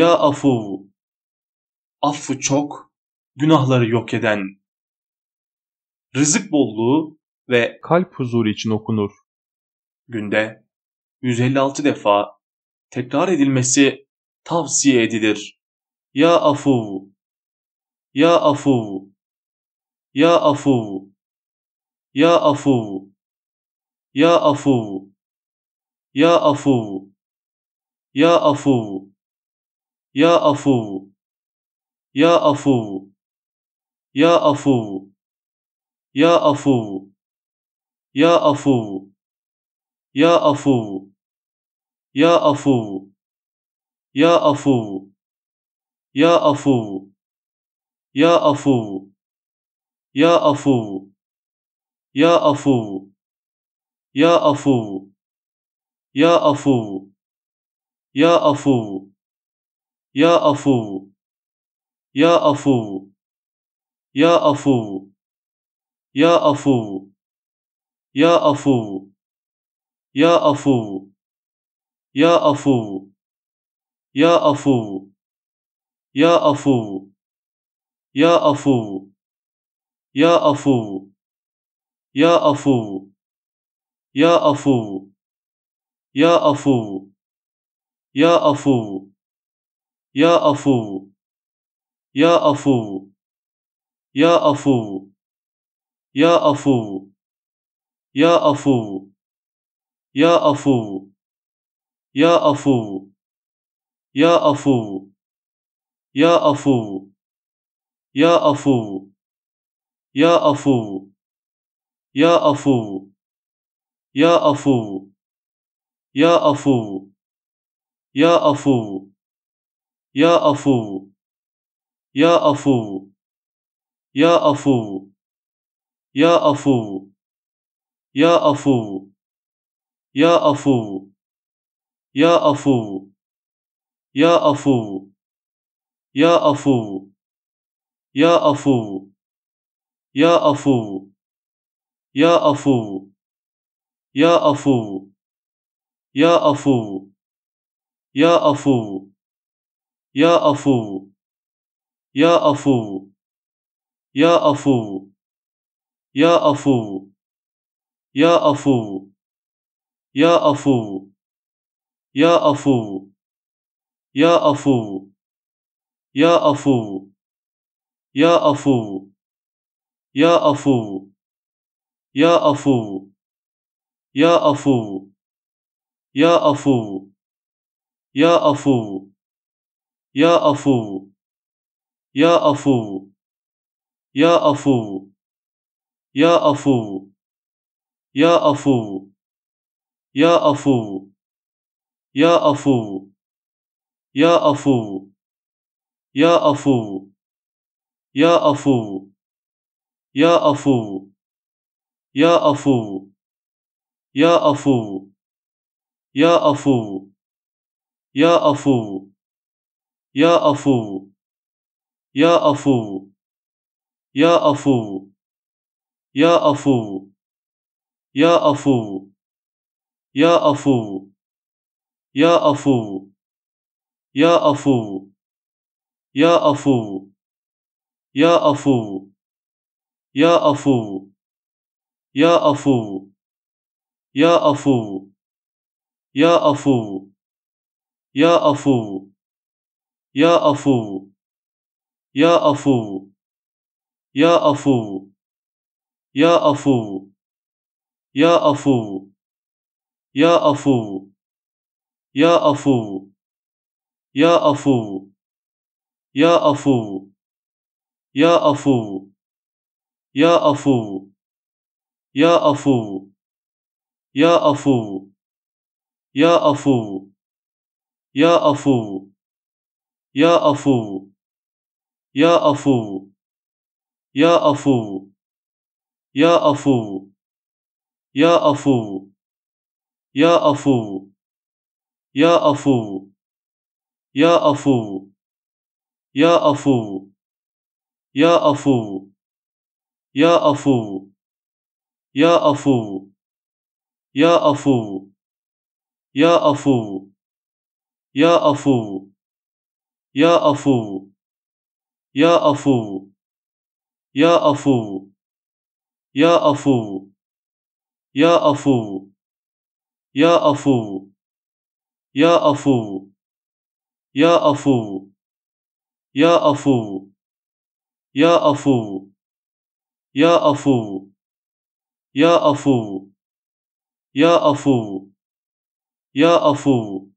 Ya afuvu, affı çok, günahları yok eden. Rızık bolluğu ve kalp huzuru için okunur. Günde 156 defa tekrar edilmesi tavsiye edilir. Ya afuvu, ya afuvu, ya afuvu, ya afuvu, ya afuvu, ya afuvu, ya afuvu. يا أفوف يا أفوف يا أفوف يا أفوف يا أفوف يا أفوف يا أفوف يا أفوف يا أفوف يا أفوف يا أفوف يا أفوف يا أفوف يا أفوف يا أفوف يا أفوف يا أفوف يا أفوف يا أفوف يا أفوف يا أفوف يا أفوف يا أفوف يا أفوف يا أفوف يا أفوف يا أفوف يا أفوف يا أفوف يا أفوف يا أفوف يا أفوف يا أفوف يا أفوف يا أفوف يا أفوف يا أفوف يا أفوف يا أفوف يا أفوف يا أفوف يا أفوف يا أفوف يا أفوف يا أفوف يا أفوف يا أفوف يا أفوف يا أفوف يا أفوف يا أفوف يا أفوف يا أفوف يا أفوف يا أفوف يا أفوف يا أفوف يا أفوف يا أفوف يا أفوف يا أفوف يا أفوف يا أفوف يا أفوف يا أفوف يا أفوف يا أفوف يا أفوف يا أفوف يا أفوف يا أفوف يا أفوف يا أفوف يا أفوف يا أفوف يا أفوف يا أفوف يا أفوف يا أفوف يا أفوف يا أفوف يا أفوف يا أفوف يا أفوف يا أفوف يا أفوف يا أفوف يا أفوف يا أفوف يا أفوف يا أفوف يا أفوف يا أفوف يا أفوف يا أفوف يا أفوف يا أفوف يا أفوف يا أفوف يا أفوف يا أفوف يا أفوف يا أفوف يا أفوف يا أفوف يا أفوف يا أفوف يا أفوف يا أفوف يا أفوف يا أفوف يا أفوف يا أفوف يا أفوف يا أفوف يا أفوف يا أفوف يا أفوف يا أفوف يا أفوف يا أفوف يا أفوف يا أفوف يا أفوف يا أفوف يا أفوف يا أفوف يا أفوف يا أفوف يا أفوف يا أفوف يا أفوف يا أفوف يا أفوف يا أفوف يا أفوف يا أفوف يا أفوف يا أفوف يا أفوف يا أفوف يا أفوف يا أفوف يا أفوف يا أفوف يا أفوف يا أفوف يا أفوف يا أفوف